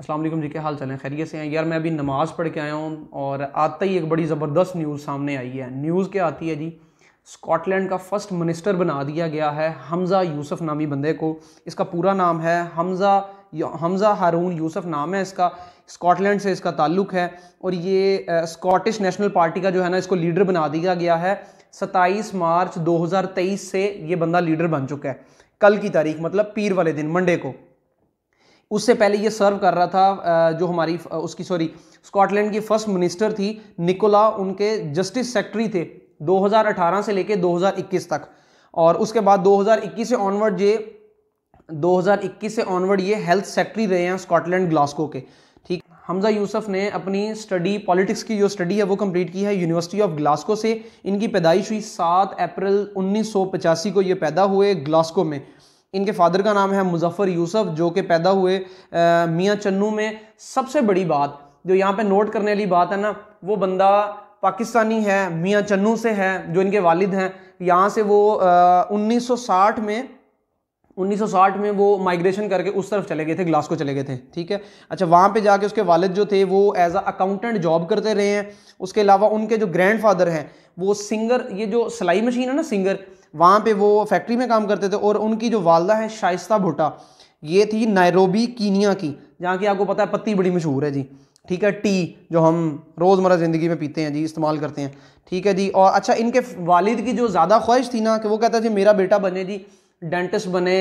असलम जी के हाल चलें खैरियत से हैं यार मैं अभी नमाज़ पढ़ के आया हूँ और आता ही एक बड़ी ज़बरदस्त न्यूज़ सामने आई है न्यूज़ क्या आती है जी स्कॉटलैंड का फ़र्स्ट मिनिस्टर बना दिया गया है हमज़ा यूसुफ नामी बंदे को इसका पूरा नाम है हमज़ा हमज़ा हारून यूसुफ नाम है इसका स्कॉटलैंड से इसका ताल्लुक है और ये स्कॉटिश नेशनल पार्टी का जो है ना इसको लीडर बना दिया गया है 27 मार्च 2023 से ये बंदा लीडर बन चुका है कल की तारीख मतलब पीर वाले दिन मंडे को उससे पहले ये सर्व कर रहा था जो हमारी उसकी सॉरी स्कॉटलैंड की फर्स्ट मिनिस्टर थी निकोला उनके जस्टिस सेक्रेटरी थे 2018 से लेके 2021 तक और उसके बाद 2021 से ऑनवर्ड ये 2021 से ऑनवर्ड ये हेल्थ सेक्रेटरी रहे हैं स्कॉटलैंड ग्लास्को के ठीक हमजा यूसुफ ने अपनी स्टडी पॉलिटिक्स की जो स्टडी है वो कंप्लीट की है यूनिवर्सिटी ऑफ ग्लास्को से इनकी पैदाइश हुई सात अप्रैल उन्नीस को ये पैदा हुए ग्लास्को में इनके फादर का नाम है मुजफ्फर यूसुफ जो कि पैदा हुए मियाँ चन्नू में सबसे बड़ी बात जो यहाँ पे नोट करने वाली बात है ना वो बंदा पाकिस्तानी है मियाँ चन्नू से है जो इनके वालिद हैं यहाँ से वो उन्नीस में 1960 में वो माइग्रेशन करके उस तरफ चले गए थे ग्लासको चले गए थे ठीक है अच्छा वहाँ पे जाके उसके वालिद जो थे वो एज अ अकाउंटेंट जॉब करते रहे हैं उसके अलावा उनके जो ग्रैंडफादर हैं वो सिंगर ये जो सिलाई मशीन है ना सिंगर वहाँ पे वो फैक्ट्री में काम करते थे और उनकी जो वालदा है शाइस्ता भुट्टा ये थी नायरोबी कीनिया की जहाँ की आपको पता है पत्ती बड़ी मशहूर है जी ठीक है टी जो हम रोज़मर्रा ज़िंदगी में पीते हैं जी इस्तेमाल करते हैं ठीक है जी और अच्छा इनके वालिद की जो ज़्यादा ख्वाहिश थी ना कि वो कहता जी मेरा बेटा बने जी डेंटिस्ट बने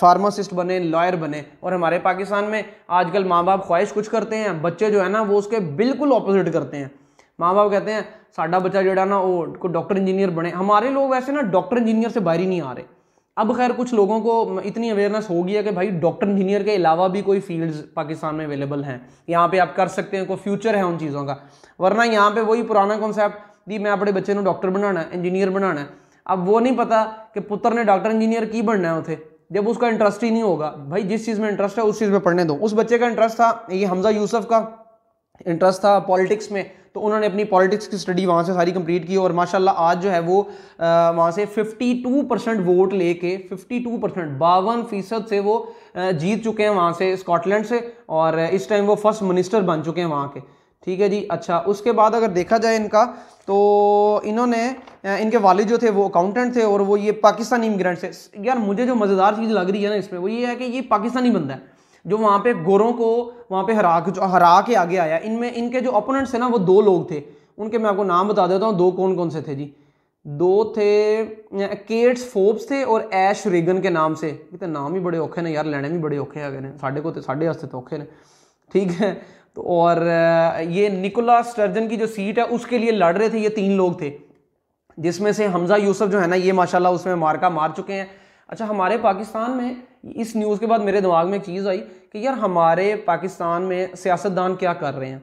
फार्मासिस्ट बने लॉयर बने और हमारे पाकिस्तान में आजकल माँ बाप ख्वाहिश कुछ करते हैं बच्चे जो है ना वो उसके बिल्कुल अपोजिट करते हैं माँ बाप कहते हैं साडा बच्चा जोड़ा ना वो को डॉक्टर इंजीनियर बने हमारे लोग वैसे ना डॉक्टर इंजीनियर से बाहर ही नहीं आ रहे अब खैर कुछ लोगों को इतनी अवेयरनेस हो गई है कि भाई डॉक्टर इंजीनियर के अलावा भी कोई फील्ड्स पाकिस्तान में अवेलेबल हैं यहाँ पे आप कर सकते हैं कोई फ्यूचर है उन चीज़ों का वरना यहाँ पे वही पुराना कॉन्सेप्ट दी मैं अपने बच्चे को डॉक्टर बनाना है इंजीनियर बनाना है अब वो नहीं पता कि पुत्र ने डॉक्टर इंजीनियर की बनना है उसे जब उसका इंटरेस्ट ही नहीं होगा भाई जिस चीज़ में इंटरेस्ट है उस चीज़ में पढ़ने दो उस बच्चे का इंटरेस्ट था ये हमजा यूसफ का इंटरेस्ट था पॉलिटिक्स में तो उन्होंने अपनी पॉलिटिक्स की स्टडी वहाँ से सारी कंप्लीट की और माशाल्लाह आज जो है वो वहाँ से 52 परसेंट वोट लेके 52 परसेंट बावन फीसद से वो जीत चुके हैं वहाँ से स्कॉटलैंड से और इस टाइम वो फर्स्ट मिनिस्टर बन चुके हैं वहाँ के ठीक है जी अच्छा उसके बाद अगर देखा जाए इनका तो इन्होंने इनके वालिद जो थे वो अकाउंटेंट थे और वो ये पाकिस्तानी इमिग्रेंट थे यार मुझे जो मज़ेदार चीज़ लग रही है ना इसमें वो ये है कि ये पाकिस्तानी बंदा है जो वहाँ पे गोरों को वहाँ पे हरा के हरा के आगे आया इनमें इनके जो अपोनेंट्स थे ना वो दो लोग थे उनके मैं आपको नाम बता देता हूँ दो कौन कौन से थे जी दो थे केट्स फोब्स थे और ऐश रेगन के नाम से कितने तो नाम ही बड़े औखे ने यार लेने भी बड़े औखे है ने साढ़े को तो साढ़े हस्ते तो औखे ने ठीक है तो और ये निकोला स्टर्जन की जो सीट है उसके लिए लड़ रहे थे ये तीन लोग थे जिसमें से हमजा यूसुफ जो है ना ये माशाल्लाह उसमें मारका मार चुके हैं अच्छा हमारे पाकिस्तान में इस न्यूज़ के बाद मेरे दिमाग में एक चीज़ आई कि यार हमारे पाकिस्तान में सियासतदान क्या कर रहे हैं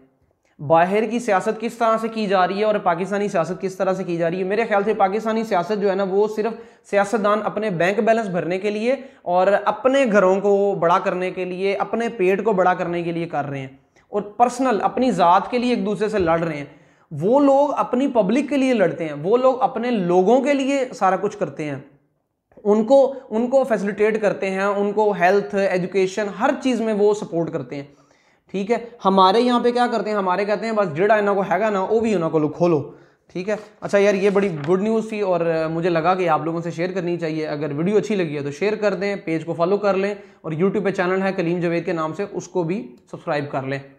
बाहर की सियासत किस तरह से की जा रही है और पाकिस्तानी सियासत किस तरह से की जा रही है मेरे ख्याल से पाकिस्तानी सियासत जो है ना वो सिर्फ सियासतदान अपने बैंक बैलेंस भरने के लिए और अपने घरों को बड़ा करने के लिए अपने पेट को बड़ा करने के लिए कर रहे हैं और पर्सनल अपनी ज़ात के लिए एक दूसरे से लड़ रहे हैं वो लोग अपनी पब्लिक के लिए लड़ते हैं वो लोग अपने लोगों के लिए सारा कुछ करते हैं उनको उनको फैसिलिटेट करते हैं उनको हेल्थ एजुकेशन हर चीज़ में वो सपोर्ट करते हैं ठीक है हमारे यहाँ पे क्या करते हैं हमारे कहते हैं बस जेड़ा इन्हों को हैगा ना वो भी उन्होंने को खोलो ठीक है अच्छा यार ये बड़ी गुड न्यूज़ थी और मुझे लगा कि आप लोगों से शेयर करनी चाहिए अगर वीडियो अच्छी लगी है तो शेयर कर दें पेज को फॉलो कर लें और यूट्यूब पे चैनल है कलीम जवेद के नाम से उसको भी सब्सक्राइब कर लें